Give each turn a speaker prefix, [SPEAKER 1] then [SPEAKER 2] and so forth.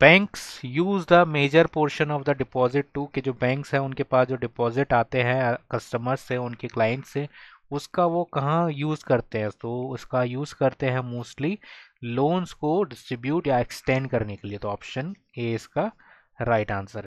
[SPEAKER 1] banks use the major portion of the deposit to कि जो banks हैं उनके पास जो डिपॉजिट आते हैं कस्टमर्स से उनके क्लाइंट से उसका वो कहाँ यूज़ करते हैं तो उसका यूज़ करते हैं मोस्टली लोन्स को डिस्ट्रीब्यूट या एक्सटेंड करने के लिए तो ऑप्शन ए इसका राइट right आंसर